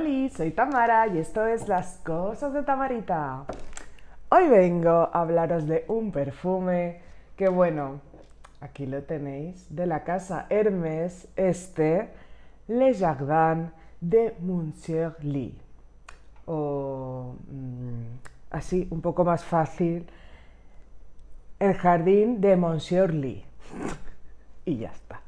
Hola, soy Tamara y esto es Las Cosas de Tamarita. Hoy vengo a hablaros de un perfume que bueno, aquí lo tenéis, de la casa Hermes, este, Le Jardin de Monsieur Lee. O mm, así, un poco más fácil, El Jardín de Monsieur Lee. y ya está.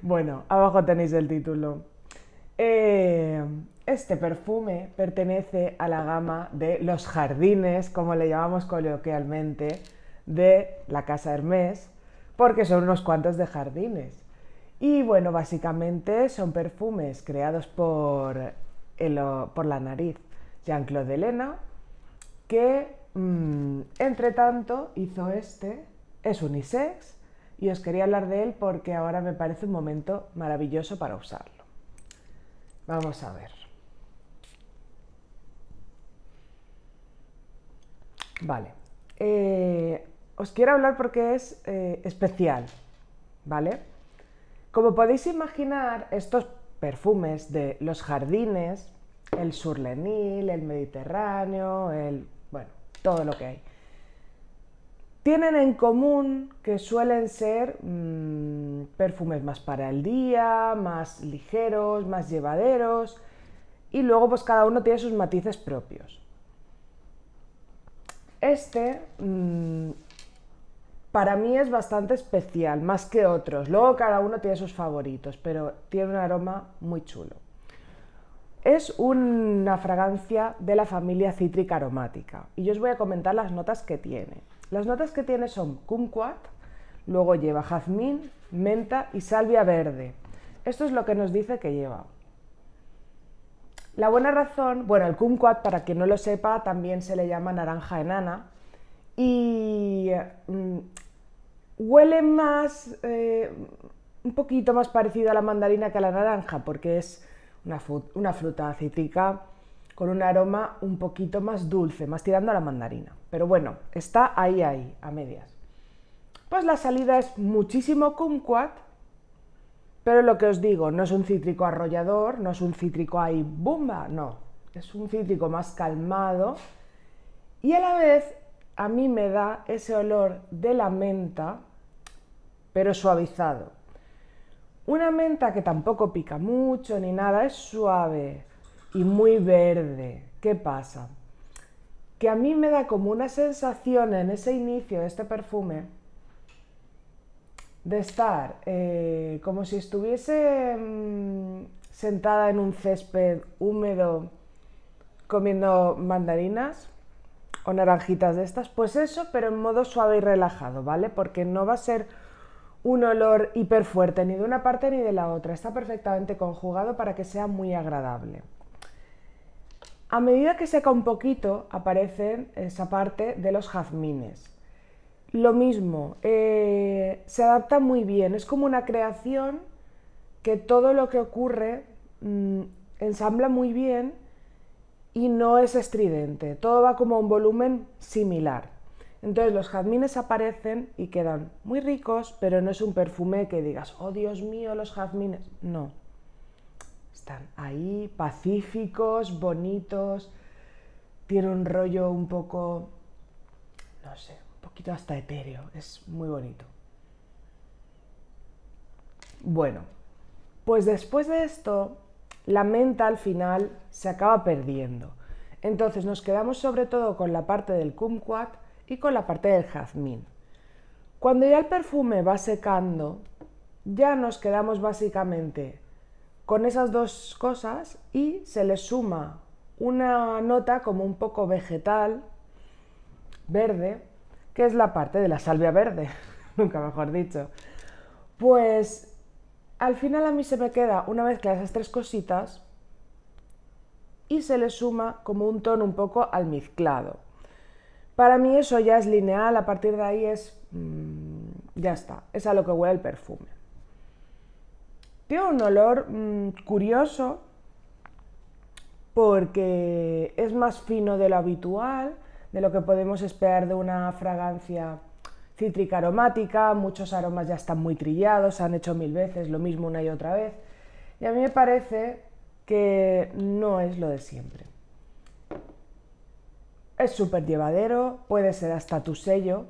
Bueno, abajo tenéis el título. Eh, este perfume pertenece a la gama de los jardines, como le llamamos coloquialmente, de la Casa Hermès, porque son unos cuantos de jardines. Y bueno, básicamente son perfumes creados por, por la nariz Jean-Claude Elena, que mm, entre tanto hizo este, es unisex, y os quería hablar de él porque ahora me parece un momento maravilloso para usarlo. Vamos a ver. Vale. Eh, os quiero hablar porque es eh, especial, ¿vale? Como podéis imaginar, estos perfumes de los jardines, el surlenil, el mediterráneo, el... bueno, todo lo que hay, tienen en común que suelen ser mm, perfumes más para el día, más ligeros, más llevaderos, y luego pues cada uno tiene sus matices propios. Este mm, para mí es bastante especial, más que otros. Luego cada uno tiene sus favoritos, pero tiene un aroma muy chulo. Es una fragancia de la familia cítrica aromática y yo os voy a comentar las notas que tiene. Las notas que tiene son kumquat, luego lleva jazmín, menta y salvia verde. Esto es lo que nos dice que lleva. La buena razón, bueno, el kumquat, para quien no lo sepa, también se le llama naranja enana y mm, huele más, eh, un poquito más parecido a la mandarina que a la naranja, porque es una, fruta cítrica con un aroma un poquito más dulce, más tirando a la mandarina. Pero bueno, está ahí, ahí, a medias. Pues la salida es muchísimo kumquat pero lo que os digo, no es un cítrico arrollador, no es un cítrico ahí, ¡bumba! No, es un cítrico más calmado y a la vez a mí me da ese olor de la menta, pero suavizado. Una menta que tampoco pica mucho ni nada, es suave y muy verde. ¿Qué pasa? Que a mí me da como una sensación en ese inicio de este perfume de estar eh, como si estuviese mm, sentada en un césped húmedo comiendo mandarinas o naranjitas de estas, pues eso, pero en modo suave y relajado, ¿vale? Porque no va a ser un olor hiper fuerte ni de una parte ni de la otra, está perfectamente conjugado para que sea muy agradable. A medida que seca un poquito aparece esa parte de los jazmines. Lo mismo, eh, se adapta muy bien, es como una creación que todo lo que ocurre mm, ensambla muy bien y no es estridente, todo va como a un volumen similar. Entonces los jazmines aparecen y quedan muy ricos, pero no es un perfume que digas, oh Dios mío, los jazmines. No. Están ahí, pacíficos, bonitos, tiene un rollo un poco, no sé, poquito hasta etéreo, es muy bonito. Bueno, pues después de esto, la menta al final se acaba perdiendo. Entonces nos quedamos sobre todo con la parte del kumquat y con la parte del jazmín. Cuando ya el perfume va secando, ya nos quedamos básicamente con esas dos cosas y se le suma una nota como un poco vegetal, verde, que es la parte de la salvia verde, nunca mejor dicho. Pues al final a mí se me queda una mezcla de esas tres cositas y se le suma como un tono un poco almizclado. Para mí eso ya es lineal, a partir de ahí es... Mm, ya está, es a lo que huele el perfume. Tiene un olor mm, curioso porque es más fino de lo habitual, de lo que podemos esperar de una fragancia cítrica aromática, muchos aromas ya están muy trillados, se han hecho mil veces lo mismo una y otra vez. Y a mí me parece que no es lo de siempre. Es súper llevadero, puede ser hasta tu sello.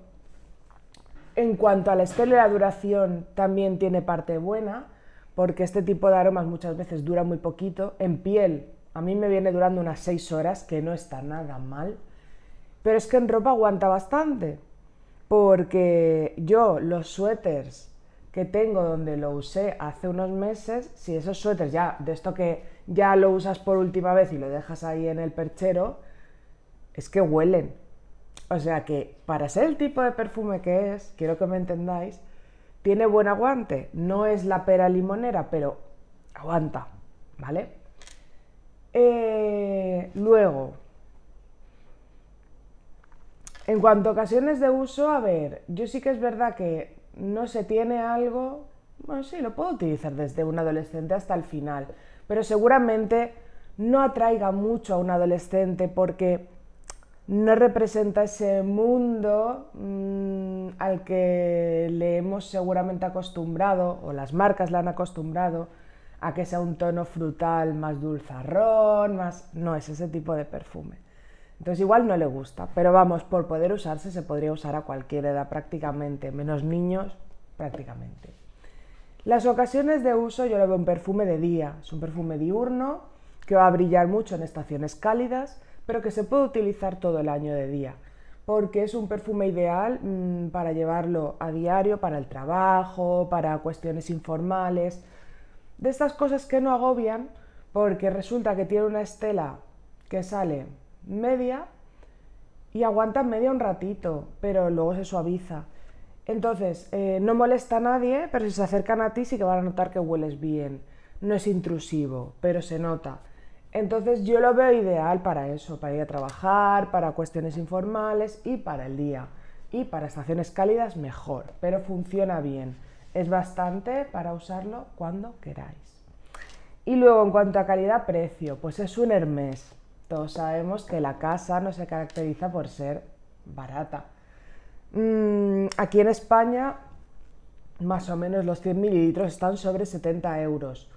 En cuanto al la y la duración, también tiene parte buena, porque este tipo de aromas muchas veces dura muy poquito. En piel, a mí me viene durando unas 6 horas, que no está nada mal. Pero es que en ropa aguanta bastante, porque yo los suéteres que tengo donde lo usé hace unos meses, si esos suéteres ya, de esto que ya lo usas por última vez y lo dejas ahí en el perchero, es que huelen. O sea que para ser el tipo de perfume que es, quiero que me entendáis, tiene buen aguante. No es la pera limonera, pero aguanta, ¿vale? Eh, luego, en cuanto a ocasiones de uso, a ver, yo sí que es verdad que no se tiene algo, bueno, sí, lo puedo utilizar desde un adolescente hasta el final, pero seguramente no atraiga mucho a un adolescente porque no representa ese mundo mm, al que le hemos seguramente acostumbrado, o las marcas le han acostumbrado, a que sea un tono frutal más dulzarrón, más... No es ese tipo de perfume. Entonces igual no le gusta, pero vamos, por poder usarse se podría usar a cualquier edad prácticamente, menos niños prácticamente. Las ocasiones de uso yo lo veo un perfume de día, es un perfume diurno que va a brillar mucho en estaciones cálidas, pero que se puede utilizar todo el año de día, porque es un perfume ideal mm, para llevarlo a diario, para el trabajo, para cuestiones informales, de estas cosas que no agobian, porque resulta que tiene una estela que sale media y aguanta media un ratito, pero luego se suaviza. Entonces, eh, no molesta a nadie, pero si se acercan a ti sí que van a notar que hueles bien. No es intrusivo, pero se nota. Entonces yo lo veo ideal para eso, para ir a trabajar, para cuestiones informales y para el día. Y para estaciones cálidas mejor, pero funciona bien. Es bastante para usarlo cuando queráis. Y luego en cuanto a calidad-precio, pues es un Hermes. Todos sabemos que la casa no se caracteriza por ser barata. Mm, aquí en España, más o menos los 100 mililitros están sobre 70 euros.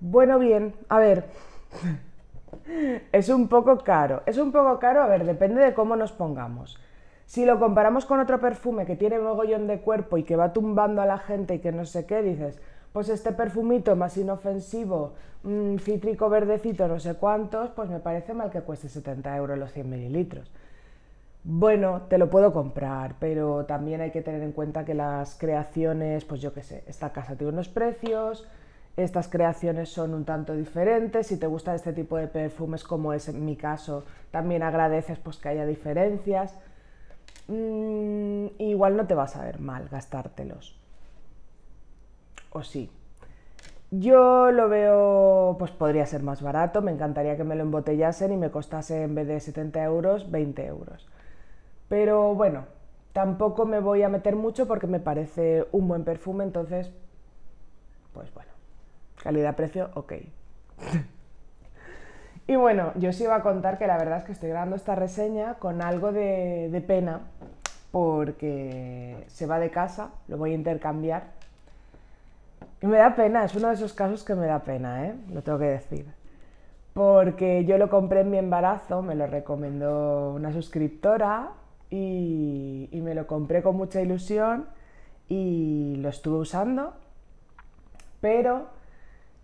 Bueno, bien, a ver. es un poco caro. Es un poco caro, a ver, depende de cómo nos pongamos. Si lo comparamos con otro perfume que tiene mogollón de cuerpo y que va tumbando a la gente y que no sé qué, dices, pues este perfumito más inofensivo, mm, cítrico verdecito, no sé cuántos, pues me parece mal que cueste 70 euros los 100 mililitros. Bueno, te lo puedo comprar, pero también hay que tener en cuenta que las creaciones, pues yo qué sé, esta casa tiene unos precios, estas creaciones son un tanto diferentes, si te gusta este tipo de perfumes como es en mi caso, también agradeces pues que haya diferencias. Mm, igual no te vas a ver mal gastártelos o sí. Yo lo veo, pues podría ser más barato, me encantaría que me lo embotellasen y me costase en vez de 70 euros, 20 euros. Pero bueno, tampoco me voy a meter mucho porque me parece un buen perfume, entonces, pues bueno, calidad-precio, ok. y bueno, yo os iba a contar que la verdad es que estoy grabando esta reseña con algo de, de pena porque se va de casa, lo voy a intercambiar me da pena, es uno de esos casos que me da pena, ¿eh? lo tengo que decir. Porque yo lo compré en mi embarazo, me lo recomendó una suscriptora y, y me lo compré con mucha ilusión y lo estuve usando, pero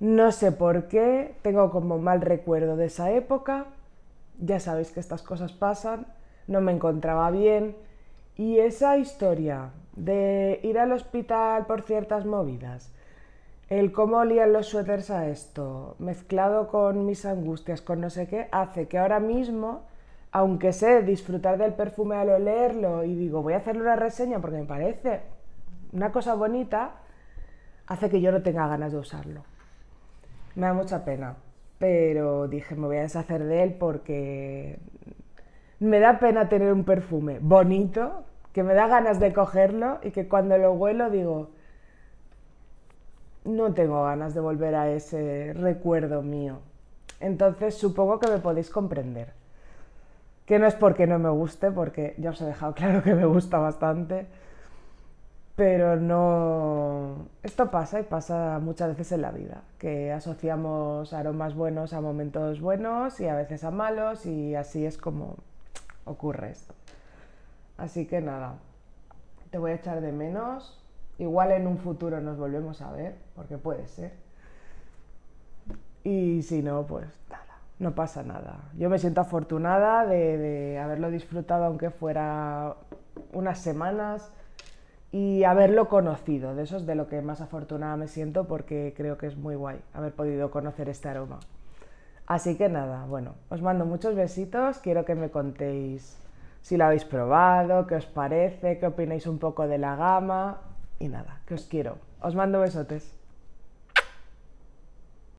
no sé por qué, tengo como mal recuerdo de esa época, ya sabéis que estas cosas pasan, no me encontraba bien y esa historia de ir al hospital por ciertas movidas, el cómo olían los suéteres a esto, mezclado con mis angustias, con no sé qué, hace que ahora mismo, aunque sé disfrutar del perfume al olerlo y digo, voy a hacerle una reseña porque me parece una cosa bonita, hace que yo no tenga ganas de usarlo. Me da mucha pena, pero dije, me voy a deshacer de él porque me da pena tener un perfume bonito, que me da ganas de cogerlo y que cuando lo huelo digo, no tengo ganas de volver a ese recuerdo mío. Entonces supongo que me podéis comprender. Que no es porque no me guste, porque ya os he dejado claro que me gusta bastante. Pero no... Esto pasa y pasa muchas veces en la vida, que asociamos aromas buenos a momentos buenos y a veces a malos y así es como ocurre esto. Así que nada, te voy a echar de menos, Igual en un futuro nos volvemos a ver, porque puede ser. Y si no, pues nada, no pasa nada. Yo me siento afortunada de, haberlo disfrutado, aunque fuera unas semanas, y haberlo conocido. De eso es de lo que más afortunada me siento, porque creo que es muy guay haber podido conocer este aroma. Así que nada, bueno, os mando muchos besitos, quiero que me contéis si lo habéis probado, qué os parece, qué opináis un poco de la gama, y nada, que os quiero. Os mando besotes.